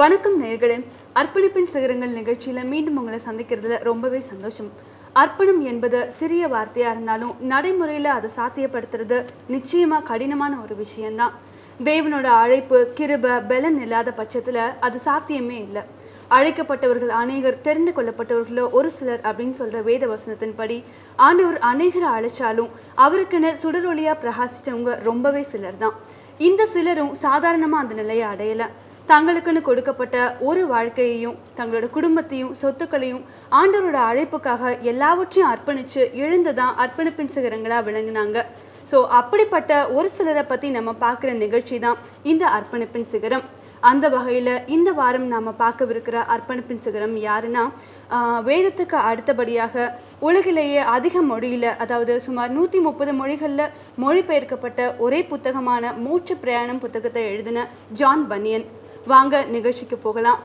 வணக்கம் நேர்களே அர்ப்பணிப்பின் சிகரங்கள் நிகழ்ச்சியில் மீண்டும் உங்களை சந்திக்கிறதுல ரொம்பவே சந்தோஷம் அர்ப்பணம் என்பது சிறிய வார்த்தையாக இருந்தாலும் நடைமுறையில் அதை சாத்தியப்படுத்துறது நிச்சயமாக கடினமான ஒரு விஷயந்தான் தேவனோட அழைப்பு கிருப பலன் இல்லாத பட்சத்தில் அது சாத்தியமே இல்லை அழைக்கப்பட்டவர்கள் அநேகர் தெரிந்து கொள்ளப்பட்டவர்களோ ஒரு சிலர் அப்படின்னு சொல்ற வேத வசனத்தின்படி ஆண்டவர் அநேகரை அழைச்சாலும் அவருக்குன்னு சுடரொலியா பிரகாசித்தவங்க ரொம்பவே சிலர் தான் இந்த சிலரும் சாதாரணமாக அந்த நிலையை அடையலை தங்களுக்குன்னு கொடுக்கப்பட்ட ஒரு வாழ்க்கையையும் தங்களோட குடும்பத்தையும் சொத்துக்களையும் ஆண்டவரோட அழைப்புக்காக எல்லாவற்றையும் அர்ப்பணித்து எழுந்துதான் அர்ப்பணிப்பின் சிகரங்களாக விளங்கினாங்க ஸோ அப்படிப்பட்ட ஒரு சிலரை பற்றி நம்ம பார்க்குற நிகழ்ச்சி தான் இந்த அர்ப்பணிப்பின் சிகரம் அந்த வகையில் இந்த வாரம் நாம் பார்க்கவிருக்கிற அர்ப்பணிப்பின் சிகரம் யாருன்னா வேதத்துக்கு அடுத்தபடியாக உலகிலேயே அதிக மொழியில் அதாவது சுமார் நூற்றி முப்பது மொழிகளில் மொழிபெயர்க்கப்பட்ட ஒரே புத்தகமான மூச்சு பிரயாணம் புத்தகத்தை எழுதின ஜான் பனியன் வாங்க நிகழ்ச்சிக்கு போகலாம்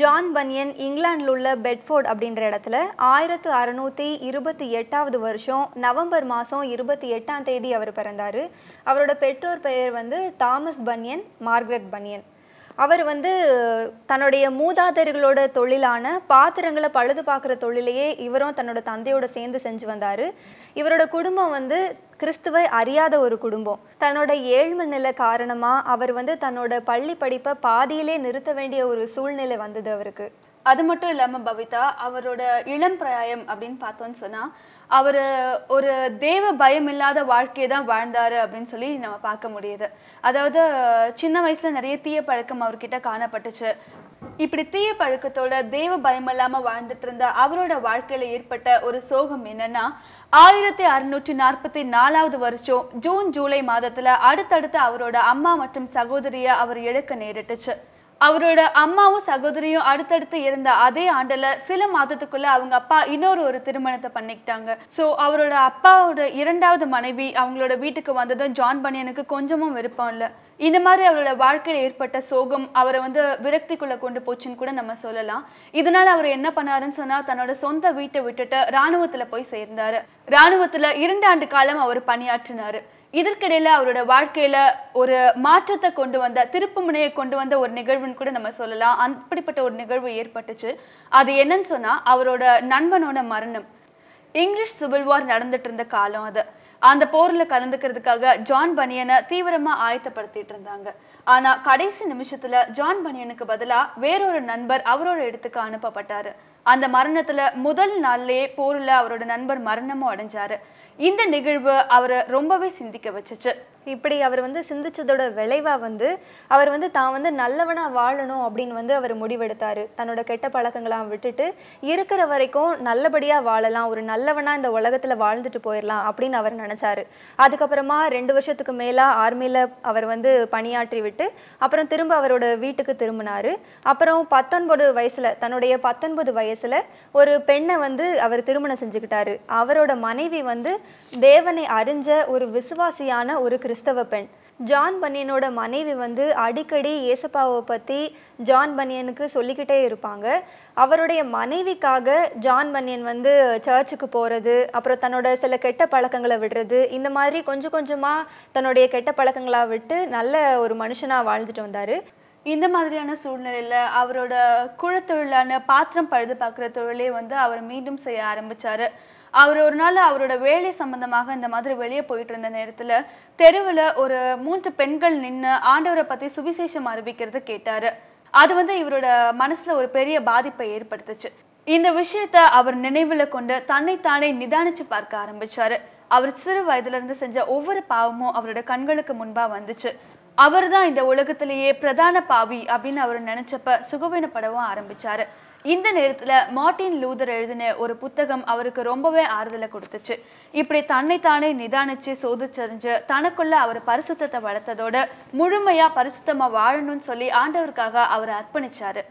ஜான் பனியன் இங்கிலாந்தில் உள்ள பெட்ஃபோர்ட் அப்படின்ற இடத்துல ஆயிரத்து அறுநூற்றி இருபத்தி எட்டாவது வருஷம் நவம்பர் மாதம் இருபத்தி எட்டாம் தேதி அவர் பிறந்தார் அவரோட பெற்றோர் பெயர் வந்து தாமஸ் பனியன் மார்கரெட் பனியன் அவர் வந்து தன்னுடைய மூதாதையர்களோட தொழிலான பாத்திரங்களை பழுது பார்க்குற தொழிலையே இவரும் தன்னோட தந்தையோட சேர்ந்து செஞ்சு வந்தார் இவரோட குடும்பம் வந்து கிறிஸ்துவை அறியாத ஒரு குடும்பம் தன்னோட ஏழ்மை நிலை காரணமாக அவர் வந்து தன்னோட பள்ளி படிப்பை பாதியிலே நிறுத்த வேண்டிய ஒரு சூழ்நிலை வந்தது அவருக்கு அது மட்டும் இல்லாமல் பவிதா அவரோட இளம் பிராயம் அப்படின்னு பார்த்தோன்னு சொன்னால் அவர் ஒரு தேவ பயம் இல்லாத வாழ்க்கையை தான் வாழ்ந்தார் அப்படின்னு சொல்லி நம்ம பார்க்க முடியுது அதாவது சின்ன வயசில் நிறைய தீய பழக்கம் அவர்கிட்ட காணப்பட்டுச்சு இப்படி தீய பழக்கத்தோட தேவ பயம் இல்லாம வாழ்ந்துட்டு இருந்த அவரோட வாழ்க்கையில் ஏற்பட்ட ஒரு சோகம் என்னன்னா ஆயிரத்தி அறுநூற்றி நாற்பத்தி நாலாவது வருஷம் ஜூன் ஜூலை மாதத்தில் அடுத்தடுத்து அவரோட அம்மா மற்றும் சகோதரியை அவர் இழக்க நேரிட்டுச்சு அவரோட அம்மாவும் சகோதரியும் அடுத்தடுத்து இருந்த அதே ஆண்டுல சில மாதத்துக்குள்ள அவங்க அப்பா இன்னொரு ஒரு திருமணத்தை பண்ணிக்கிட்டாங்க ஸோ அவரோட அப்பாவோட இரண்டாவது மனைவி அவங்களோட வீட்டுக்கு வந்ததும் ஜான் பனியனுக்கு கொஞ்சமும் விருப்பம் இல்லை இந்த மாதிரி அவரோட வாழ்க்கையில் ஏற்பட்ட சோகம் அவரை வந்து விரக்திக்குள்ள கொண்டு போச்சுன்னு கூட நம்ம சொல்லலாம் இதனால அவர் என்ன பண்ணாருன்னு சொன்னா தன்னோட சொந்த வீட்டை விட்டுட்டு ராணுவத்துல போய் சேர்ந்தாரு ராணுவத்துல இரண்டு ஆண்டு காலம் அவர் பணியாற்றினாரு இதற்கிடையில அவரோட வாழ்க்கையில ஒரு மாற்றத்தை கொண்டு வந்த திருப்பு முனையை கொண்டு வந்த ஒரு நிகழ்வுன்னு கூட நம்ம சொல்லலாம் அப்படிப்பட்ட ஒரு நிகழ்வு ஏற்பட்டுச்சு அது என்னன்னு சொன்னா அவரோட நண்பனோட மரணம் இங்கிலீஷ் சிவில் வார் நடந்துட்டு இருந்த காலம் அது அந்த போர்ல கலந்துக்கிறதுக்காக ஜான் பனியனை தீவிரமா ஆயத்தப்படுத்திட்டு இருந்தாங்க ஆனா கடைசி நிமிஷத்துல ஜான் பனியனுக்கு பதிலா வேறொரு நண்பர் அவரோட இடத்துக்கு அனுப்பப்பட்டாரு அந்த மரணத்துல முதல் நாள்லயே போர்ல அவரோட நண்பர் மரணமும் அடைஞ்சாரு இந்த நிகழ்வு அவரை ரொம்பவே சிந்திக்க வச்சுச்சு இப்படி அவர் வந்து சிந்திச்சதோட விளைவாக வந்து அவர் வந்து தான் வந்து நல்லவனாக வாழணும் அப்படின்னு வந்து அவர் முடிவெடுத்தார் தன்னோட கெட்ட பழக்கங்களாம் விட்டுட்டு இருக்கிற வரைக்கும் நல்லபடியாக வாழலாம் ஒரு நல்லவனாக இந்த உலகத்தில் வாழ்ந்துட்டு போயிடலாம் அப்படின்னு அவர் நினச்சாரு அதுக்கப்புறமா ரெண்டு வருஷத்துக்கு மேலாக ஆர்மியில் அவர் வந்து பணியாற்றி விட்டு அப்புறம் திரும்ப அவரோட வீட்டுக்கு திரும்பினார் அப்புறம் பத்தொன்பது வயசில் தன்னுடைய பத்தொன்பது வயசில் ஒரு பெண்ணை வந்து அவர் திருமணம் செஞ்சுக்கிட்டாரு அவரோட மனைவி வந்து தேவனை அறிஞ்ச ஒரு விசுவாசியான ஒரு கிறிஸ்து கிறிஸ்தவ பெண் ஜான் பனியனோட மனைவி வந்து அடிக்கடி ஏசப்பாவை பற்றி ஜான் பனியனுக்கு சொல்லிக்கிட்டே இருப்பாங்க அவருடைய மனைவிக்காக ஜான் பனியன் வந்து சர்ச்சுக்கு போகிறது அப்புறம் தன்னோட சில கெட்ட பழக்கங்களை விடுறது இந்த மாதிரி கொஞ்சம் கொஞ்சமாக தன்னுடைய கெட்ட பழக்கங்களாக விட்டு நல்ல ஒரு மனுஷனாக வாழ்ந்துட்டு வந்தார் இந்த மாதிரியான சூழ்நிலையில் அவரோட குழத்தொழிலான பாத்திரம் பழுது பார்க்குற தொழிலே வந்து அவர் மீண்டும் செய்ய ஆரம்பித்தார் அவர் ஒரு நாள் அவரோட வேலை சம்பந்தமாக இந்த மாதிரி வெளியே போயிட்டு இருந்த நேரத்துல தெருவில் ஒரு மூன்று பெண்கள் நின்று ஆண்டவரை பத்தி சுவிசேஷம் அறிவிக்கிறது கேட்டாரு அது வந்து இவரோட மனசுல ஒரு பெரிய பாதிப்பை ஏற்படுத்துச்சு இந்த விஷயத்த அவர் நினைவுல கொண்டு தன்னைத்தானே நிதானிச்சு பார்க்க ஆரம்பிச்சாரு அவர் சிறு வயதுல இருந்து செஞ்ச ஒவ்வொரு பாவமும் அவரோட கண்களுக்கு முன்பா வந்துச்சு அவர் தான் இந்த உலகத்திலேயே பிரதான பாவி அப்படின்னு அவர் நினைச்சப்ப சுகவீனப்படவும் ஆரம்பிச்சாரு இந்த நேரத்தில் மார்ட்டின் லூதர் எழுதின ஒரு புத்தகம் அவருக்கு ரொம்பவே ஆறுதலை கொடுத்துச்சு இப்படி தன்னைத்தானே நிதானிச்சு சோதிச்சறிஞ்சு தனக்குள்ள அவர் பரிசுத்தத்தை வளர்த்ததோடு முழுமையாக பரிசுத்தமாக வாழணும்னு சொல்லி ஆண்டவருக்காக அவர் அர்ப்பணிச்சாரு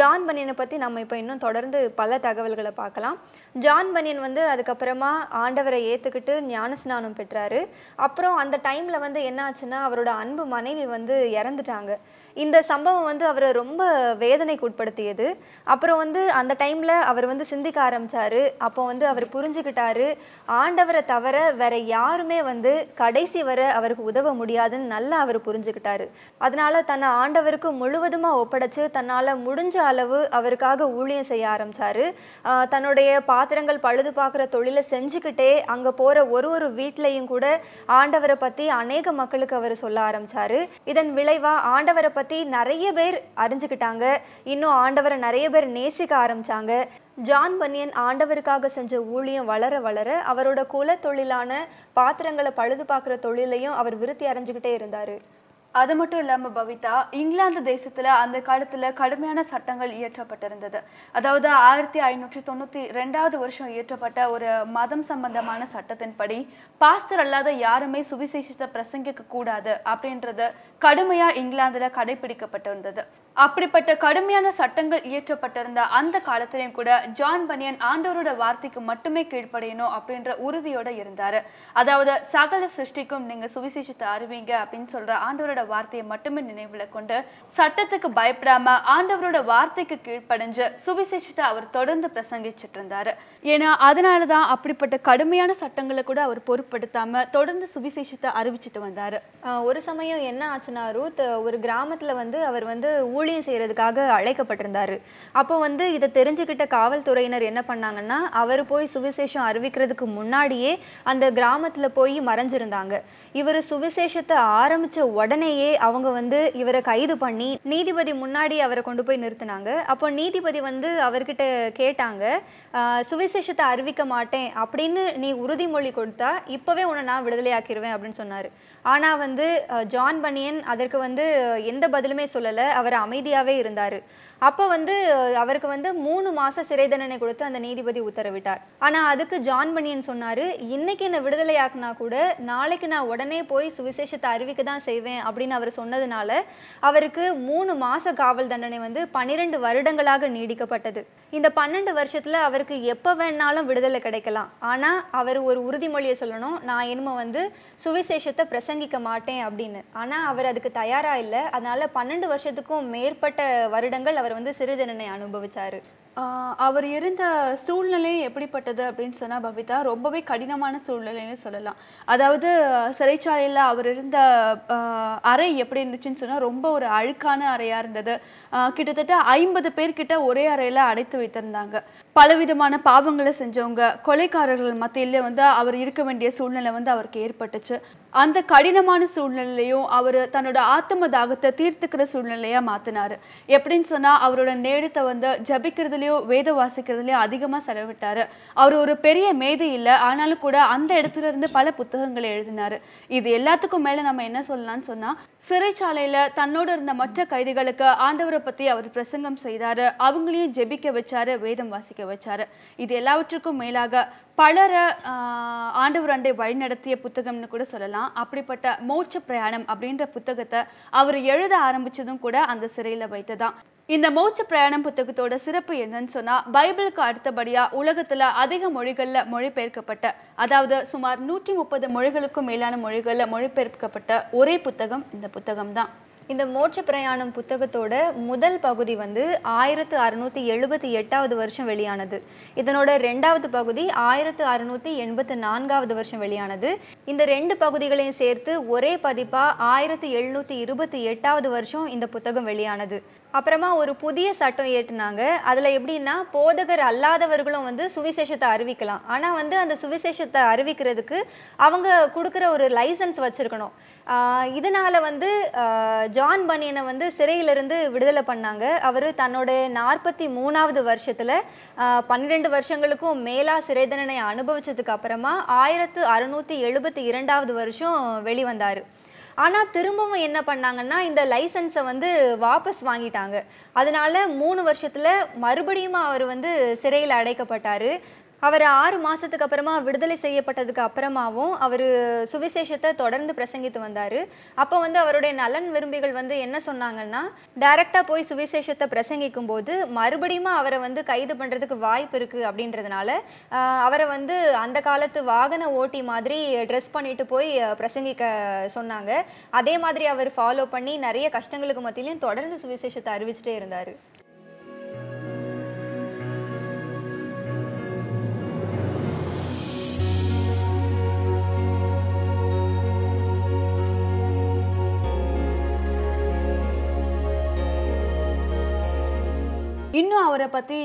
ஜான் பனியனை பற்றி நம்ம இப்போ இன்னும் தொடர்ந்து பல தகவல்களை பார்க்கலாம் ஜான் பனியன் வந்து அதுக்கப்புறமா ஆண்டவரை ஏற்றுக்கிட்டு ஞான ஸ்நானம் பெற்றாரு அப்புறம் அந்த டைமில் வந்து என்ன ஆச்சுன்னா அவரோட அன்பு மனைவி வந்து இறந்துட்டாங்க இந்த சம்பவம் வந்து அவரை ரொம்ப வேதனைக்கு உட்படுத்தியது அப்புறம் வந்து அந்த டைமில் அவர் வந்து சிந்திக்க ஆரம்பித்தார் அப்போ வந்து அவர் புரிஞ்சுக்கிட்டாரு ஆண்டவரை தவிர வேற யாருமே வந்து கடைசி வர அவருக்கு உதவ முடியாதுன்னு நல்லா அவர் புரிஞ்சுக்கிட்டாரு அதனால தன்னை ஆண்டவருக்கு முழுவதுமாக ஒப்படைச்சு தன்னால் முடிஞ்ச அளவு அவருக்காக ஊழியம் செய்ய ஆரம்பித்தார் தன்னுடைய பாத்திரங்கள் பழுது பார்க்குற தொழிலை செஞ்சுக்கிட்டே அங்கே போகிற ஒரு ஒரு வீட்லேயும் கூட ஆண்டவரை பற்றி அநேக மக்களுக்கு அவர் சொல்ல ஆரம்பித்தார் இதன் விளைவாக ஆண்டவரை பற்றி நிறைய பேர் அறிஞ்சுக்கிட்டாங்க இன்னும் ஆண்டவரை நிறைய பேர் நேசிக்க ஆரம்பித்தாங்க ஜான் பன்னியன் ஆண்டவருக்காக செஞ்ச ஊழியம் வளர வளர அவரோட குல தொழிலான பாத்திரங்களை பழுது பார்க்குற தொழிலையும் அவர் விருத்தி அடைஞ்சுக்கிட்டே இருந்தார் அது மட்டும் இல்லாமல் பவிதா இங்கிலாந்து தேசத்தில் அந்த காலத்தில் கடுமையான சட்டங்கள் இயற்றப்பட்டிருந்தது அதாவது ஆயிரத்தி ஐநூற்றி தொண்ணூற்றி ரெண்டாவது வருஷம் இயற்றப்பட்ட ஒரு மதம் சம்பந்தமான சட்டத்தின்படி பாஸ்டர் அல்லாத யாருமே சுவிசேஷத்தை பிரசங்கிக்க கூடாது அப்படின்றது கடுமையாக இங்கிலாந்தில் கடைபிடிக்கப்பட்டிருந்தது அப்படிப்பட்ட கடுமையான சட்டங்கள் இயற்றப்பட்டிருந்த அந்த காலத்திலையும் கூட ஜான் பனியன் ஆண்டவரோட வார்த்தைக்கு மட்டுமே கீழ்ப்படையணும் அப்படின்ற உறுதியோட இருந்தார் அதாவது சகல சிருஷ்டிக்கும் நீங்க சுவிசேஷத்தை அறிவிங்க அப்படின்னு சொல்ற ஆண்டவரோட வார்த்தையை மட்டுமே நினைவில் கொண்டு சட்டத்துக்கு பயப்படாம ஆண்டவரோட வார்த்தைக்கு கீழ்ப்படைஞ்சு சுவிசேஷத்தை அவர் தொடர்ந்து பிரசங்கிச்சிட்டு இருந்தாரு ஏன்னா அதனாலதான் அப்படிப்பட்ட கடுமையான சட்டங்களை கூட அவர் பொருட்படுத்தாம தொடர்ந்து சுவிசேஷத்தை அறிவிச்சிட்டு வந்தாரு ஒரு சமயம் என்ன ஆச்சுன்னா ரூத் ஒரு கிராமத்துல வந்து அவர் வந்து ஊழியம் செய்கிறதுக்காக அழைக்கப்பட்டிருந்தார் அப்போ வந்து இதை தெரிஞ்சுக்கிட்ட காவல்துறையினர் என்ன பண்ணாங்கன்னா அவர் போய் சுவிசேஷம் அறிவிக்கிறதுக்கு முன்னாடியே அந்த கிராமத்தில் போய் மறைஞ்சிருந்தாங்க இவர் சுவிசேஷத்தை ஆரம்பித்த உடனேயே அவங்க வந்து இவரை கைது பண்ணி நீதிபதி முன்னாடி அவரை கொண்டு போய் நிறுத்தினாங்க அப்போ நீதிபதி வந்து அவர்கிட்ட கேட்டாங்க சுவிசேஷத்தை அறிவிக்க மாட்டேன் அப்படின்னு நீ உறுதிமொழி கொடுத்தா இப்போவே உன்னை நான் விடுதலையாக்கிடுவேன் அப்படின்னு சொன்னார் ஆனால் வந்து ஜான் பனியன் அதற்கு வந்து எந்த பதிலுமே சொல்லலை அவர் அமைதியாகவே இருந்தார் அப்போ வந்து அவருக்கு வந்து மூணு மாத சிறை தண்டனை கொடுத்து அந்த நீதிபதி உத்தரவிட்டார் ஆனால் அதுக்கு ஜான் பனியன் சொன்னார் இன்னைக்கு விடுதலை விடுதலையாக்குனா கூட நாளைக்கு நான் உடனே போய் சுவிசேஷத்தை அறிவிக்க தான் செய்வேன் அப்படின்னு அவர் சொன்னதுனால அவருக்கு மூணு மாத காவல் தண்டனை வந்து பன்னிரெண்டு வருடங்களாக நீடிக்கப்பட்டது இந்த பன்னெண்டு வருஷத்தில் அவருக்கு எப்போ வேணாலும் விடுதலை கிடைக்கலாம் ஆனால் அவர் ஒரு உறுதிமொழியை சொல்லணும் நான் என்னமோ வந்து சுவிசேஷத்தை பிரச பிரசங்கிக்க மாட்டேன் அப்படின்னு ஆனால் அவர் அதுக்கு தயாராக இல்லை அதனால் பன்னெண்டு வருஷத்துக்கும் மேற்பட்ட வருடங்கள் அவர் வந்து சிறு அனுபவிச்சாரு அவர் இருந்த சூழ்நிலை எப்படிப்பட்டது அப்படின்னு சொன்னால் பவிதா ரொம்பவே கடினமான சூழ்நிலைன்னு சொல்லலாம் அதாவது சிறைச்சாலையில் அவர் இருந்த அறை எப்படி இருந்துச்சுன்னு சொன்னால் ரொம்ப ஒரு அழுக்கான அறையாக இருந்தது கிட்டத்தட்ட ஐம்பது பேர்கிட்ட ஒரே அறையில் அடைத்து வைத்திருந்தாங்க பலவிதமான பாவங்களை செஞ்சவங்க கொலைக்காரர்கள் மத்தியிலே வந்து அவர் இருக்க வேண்டிய சூழ்நிலை வந்து அவருக்கு ஏற்பட்டுச்சு அந்த கடினமான சூழ்நிலையும் அவர் தன்னோட ஆத்தம தாகத்தை தீர்த்துக்கிற சூழ்நிலையாக மாத்தினாரு எப்படின்னு சொன்னால் அவரோட நேரத்தை வந்து ஜபிக்கிறதுலயோ வேத வாசிக்கிறதுலயோ அதிகமாக செலவிட்டார் அவர் ஒரு பெரிய மேதை இல்லை ஆனாலும் கூட அந்த இடத்துல இருந்து பல புத்தகங்களை எழுதினாரு இது எல்லாத்துக்கும் மேலே நம்ம என்ன சொல்லலாம்னு சொன்னால் சிறைச்சாலையில் தன்னோட இருந்த மற்ற கைதிகளுக்கு ஆண்டவரை பற்றி அவர் பிரசங்கம் செய்தாரு அவங்களையும் ஜெபிக்க வச்சாரு வேதம் வாசிக்க வச்சாரு இது எல்லாவற்றுக்கும் மேலாக பலரை ஆண்டவர் அண்டை வழிநடத்திய புத்தகம்னு கூட சொல்லலாம் அப்படிப்பட்ட மோட்ச பிரயாணம் அப்படின்ற புத்தகத்தை அவர் எழுத ஆரம்பிச்சதும் கூட அந்த சிறையில் வைத்து தான் இந்த மோட்ச பிரயாணம் புத்தகத்தோட சிறப்பு என்னன்னு சொன்னால் பைபிளுக்கு அடுத்தபடியாக உலகத்தில் அதிக மொழிகளில் மொழிபெயர்க்கப்பட்ட அதாவது சுமார் நூற்றி முப்பது மொழிகளுக்கும் மேலான மொழிகளில் மொழிபெயர்க்கப்பட்ட ஒரே புத்தகம் இந்த புத்தகம் தான் இந்த மோட்ச பிரயாணம் புத்தகத்தோட முதல் பகுதி வந்து ஆயிரத்து அறுநூற்றி எழுபத்தி எட்டாவது வருஷம் வெளியானது இதனோட ரெண்டாவது பகுதி ஆயிரத்து அறுநூற்றி எண்பத்து நான்காவது வருஷம் வெளியானது இந்த ரெண்டு பகுதிகளையும் சேர்த்து ஒரே பதிப்பாக ஆயிரத்து எழுநூற்றி இருபத்தி எட்டாவது வருஷம் இந்த புத்தகம் வெளியானது அப்புறமா ஒரு புதிய சட்டம் ஏற்றினாங்க அதில் எப்படின்னா போதகர் அல்லாதவர்களும் வந்து சுவிசேஷத்தை அறிவிக்கலாம் ஆனால் வந்து அந்த சுவிசேஷத்தை அறிவிக்கிறதுக்கு அவங்க கொடுக்குற ஒரு லைசன்ஸ் வச்சுருக்கணும் இதனால் வந்து ஜான் பனியனை வந்து சிறையிலிருந்து விடுதலை பண்ணாங்க அவர் தன்னோட நாற்பத்தி மூணாவது வருஷத்தில் பன்னிரெண்டு வருஷங்களுக்கும் மேலாக சிறை தண்டனை அனுபவிச்சதுக்கு அப்புறமா ஆயிரத்து அறுநூற்றி எழுபத்தி இரண்டாவது வருஷம் வெளிவந்தார் ஆனால் திரும்பவும் என்ன பண்ணாங்கன்னா இந்த லைசன்ஸை வந்து வாபஸ் வாங்கிட்டாங்க அதனால மூணு வருஷத்தில் மறுபடியும் அவர் வந்து சிறையில் அடைக்கப்பட்டார் அவர் ஆறு மாதத்துக்கு அப்புறமா விடுதலை செய்யப்பட்டதுக்கு அப்புறமாவும் அவர் சுவிசேஷத்தை தொடர்ந்து பிரசங்கித்து வந்தார் அப்போ வந்து அவருடைய நலன் விரும்பிகள் வந்து என்ன சொன்னாங்கன்னா டைரக்டாக போய் சுவிசேஷத்தை பிரசங்கிக்கும் போது மறுபடியும் அவரை வந்து கைது பண்ணுறதுக்கு வாய்ப்பு இருக்குது அப்படின்றதுனால அவரை வந்து அந்த காலத்து வாகன ஓட்டி மாதிரி ட்ரெஸ் பண்ணிட்டு போய் பிரசங்கிக்க சொன்னாங்க அதே மாதிரி அவர் ஃபாலோ பண்ணி நிறைய கஷ்டங்களுக்கு மத்தியிலையும் தொடர்ந்து சுவிசேஷத்தை அறிவிச்சிட்டே இருந்தார் இன்னும் அவரை பத்தி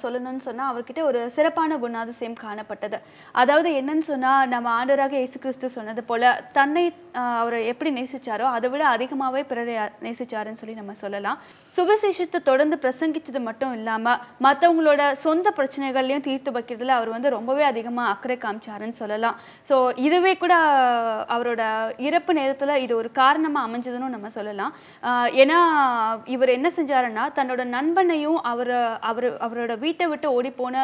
சொல்லணும்னு சொன்னா அவர்கிட்ட ஒரு சிறப்பான குணாதிசயம் காணப்பட்டது அதாவது என்னன்னு சொன்னா நம்ம ஆண்டராக இயேசு கிறிஸ்து சொன்னது போல தன்னை அவரை எப்படி நேசிச்சாரோ அதை விட அதிகமாகவே பிறரை நேசிச்சாருன்னு சொல்லி நம்ம சொல்லலாம் சுவிசேஷத்தை தொடர்ந்து பிரசங்கித்தது மட்டும் இல்லாம மற்றவங்களோட சொந்த பிரச்சனைகள்லையும் தீர்த்து வைக்கிறதுல அவர் வந்து ரொம்பவே அதிகமாக அக்கறை காமிச்சாருன்னு சொல்லலாம் ஸோ இதுவே கூட அவரோட இறப்பு நேரத்தில் இது ஒரு காரணமாக அமைஞ்சதுன்னு நம்ம சொல்லலாம் ஏன்னா இவர் என்ன செஞ்சாருன்னா தன்னோட நண்பனையும் அவர் அவர் அவர் அவரோட வீட்டை விட்டு ஓடிப்போன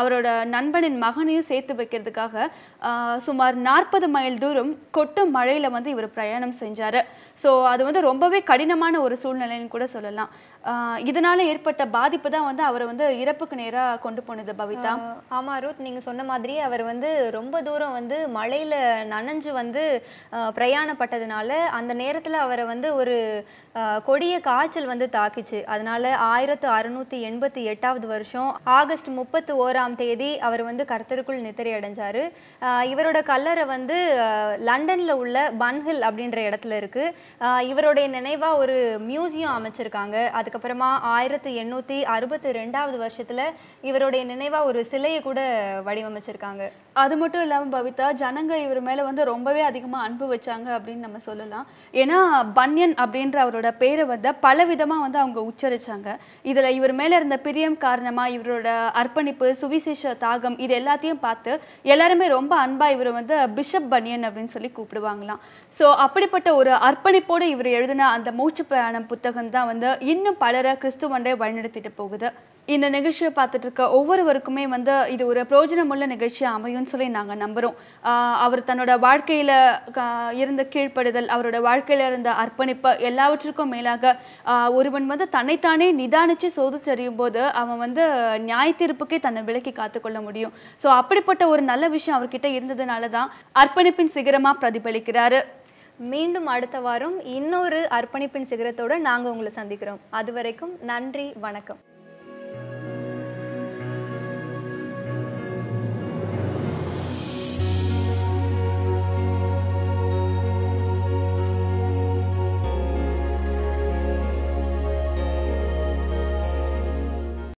அவரோட நண்பனின் மகனையும் சேர்த்து வைக்கிறதுக்காக சுமார் நாற்பது மைல் தூரம் கொட்டும் மழையில் வந்து இவர் பிரயாணம் செஞ்சார் ஸோ அது வந்து ரொம்பவே கடினமான ஒரு சூழ்நிலைன்னு கூட சொல்லலாம் இதனால ஏற்பட்ட பாதிப்பு தான் வந்து அவரை வந்து இறப்புக்கு நேராக கொண்டு போனது பவிதா ஆமா ரூத் நீங்க சொன்ன மாதிரி அவர் வந்து ரொம்ப தூரம் வந்து மலையில நனைஞ்சு வந்து பிரயாணப்பட்டதுனால அந்த நேரத்துல அவரை வந்து ஒரு கொடிய காய்ச்சல் வந்து தாக்கிச்சு அதனால ஆயிரத்து அறுநூத்தி எண்பத்தி எட்டாவது வருஷம் ஆகஸ்ட் முப்பத்தி ஓராம் தேதி அவர் வந்து கர்த்தருக்குள் நித்திரை அடைஞ்சாரு இவரோட கல்லறை வந்து லண்டன்ல உள்ள பன்ஹில் அப்படின்ற இடத்துல இருக்கு இவருடைய நினைவா ஒரு மியூசியம் அமைச்சிருக்காங்க அதுக்கு அதுக்கப்புறமா ஆயிரத்தி எண்ணூற்றி அறுபத்தி ரெண்டாவது வருஷத்தில் இவருடைய நினைவாக ஒரு சிலையை கூட வடிவமைச்சிருக்காங்க அது மட்டும் இல்லாமல் பவிதா ஜனங்க இவர் மேலே வந்து ரொம்பவே அதிகமாக அன்பு வச்சாங்க அப்படின்னு நம்ம சொல்லலாம் ஏன்னா பன்யன் அப்படின்ற அவரோட பேரை வந்து பல விதமாக வந்து அவங்க உச்சரித்தாங்க இதில் இவர் மேலே இருந்த பிரியம் காரணமாக இவரோட அர்ப்பணிப்பு சுவிசேஷ தாகம் இது எல்லாத்தையும் பார்த்து எல்லாருமே ரொம்ப அன்பாக இவர் வந்து பிஷப் பன்யன் அப்படின்னு சொல்லி கூப்பிடுவாங்களாம் ஸோ அப்படிப்பட்ட ஒரு அர்ப்பணிப்போடு இவர் எழுதின அந்த மூச்சு பிரயாணம் புத்தகம் தான் வந்து இன்னும் பலரை கிறிஸ்துவண்டை வழிநடத்திட்டு போகுது இந்த நிகழ்ச்சியை பார்த்துட்டு இருக்க ஒவ்வொருவருக்குமே வந்து இது ஒரு பிரயோஜனமுள்ள நிகழ்ச்சியாக அமையும்னு சொல்லி நாங்கள் நம்புகிறோம் அவர் தன்னோட வாழ்க்கையில் இருந்த கீழ்ப்படுதல் அவரோட வாழ்க்கையில் இருந்த அர்ப்பணிப்பு எல்லாவற்றிற்கும் மேலாக ஒருவன் வந்து தன்னைத்தானே நிதானித்து சோதிச்சறியும் போது அவன் வந்து நியாய தீர்ப்புக்கே தன்னை விலக்கி காத்துக்கொள்ள முடியும் ஸோ அப்படிப்பட்ட ஒரு நல்ல விஷயம் அவர்கிட்ட இருந்ததுனால தான் அர்ப்பணிப்பின் சிகரமாக பிரதிபலிக்கிறாரு மீண்டும் அடுத்த வாரம் இன்னொரு அர்ப்பணிப்பின் சிகரத்தோடு நாங்கள் உங்களை சந்திக்கிறோம் அது வரைக்கும் நன்றி வணக்கம்